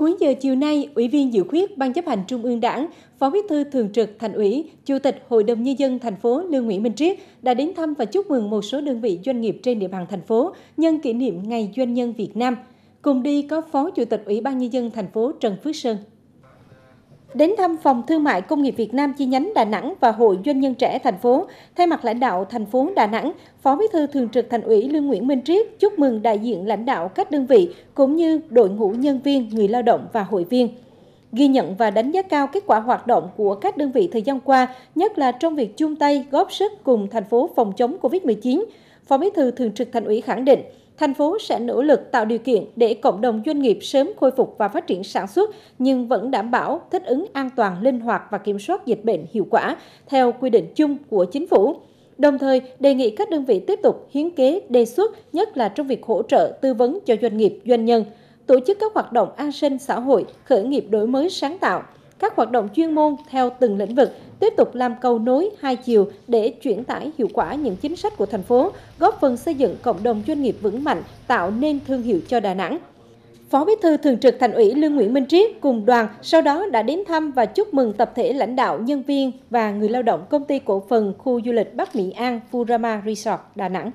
Cuối giờ chiều nay, Ủy viên Dự khuyết Ban chấp hành Trung ương Đảng, Phó Bí thư Thường trực Thành ủy, Chủ tịch Hội đồng Nhân dân thành phố Lương Nguyễn Minh Triết đã đến thăm và chúc mừng một số đơn vị doanh nghiệp trên địa bàn thành phố nhân kỷ niệm Ngày Doanh nhân Việt Nam. Cùng đi có Phó Chủ tịch Ủy ban Nhân dân thành phố Trần Phước Sơn đến thăm phòng thương mại công nghiệp Việt Nam chi nhánh Đà Nẵng và Hội doanh nhân trẻ thành phố. Thay mặt lãnh đạo thành phố Đà Nẵng, Phó Bí thư Thường trực Thành ủy Lương Nguyễn Minh Triết chúc mừng đại diện lãnh đạo các đơn vị cũng như đội ngũ nhân viên, người lao động và hội viên ghi nhận và đánh giá cao kết quả hoạt động của các đơn vị thời gian qua, nhất là trong việc chung tay góp sức cùng thành phố phòng chống COVID-19. Phó Bí thư Thường trực Thành ủy khẳng định, Thành phố sẽ nỗ lực tạo điều kiện để cộng đồng doanh nghiệp sớm khôi phục và phát triển sản xuất nhưng vẫn đảm bảo thích ứng an toàn, linh hoạt và kiểm soát dịch bệnh hiệu quả theo quy định chung của chính phủ. Đồng thời, đề nghị các đơn vị tiếp tục hiến kế, đề xuất, nhất là trong việc hỗ trợ tư vấn cho doanh nghiệp, doanh nhân, tổ chức các hoạt động an sinh xã hội, khởi nghiệp đổi mới sáng tạo – các hoạt động chuyên môn theo từng lĩnh vực, tiếp tục làm cầu nối hai chiều để chuyển tải hiệu quả những chính sách của thành phố, góp phần xây dựng cộng đồng doanh nghiệp vững mạnh, tạo nên thương hiệu cho Đà Nẵng. Phó Bí thư Thường trực Thành ủy Lương Nguyễn Minh Triết cùng đoàn sau đó đã đến thăm và chúc mừng tập thể lãnh đạo, nhân viên và người lao động công ty cổ phần khu du lịch Bắc Mỹ An Furama Resort Đà Nẵng.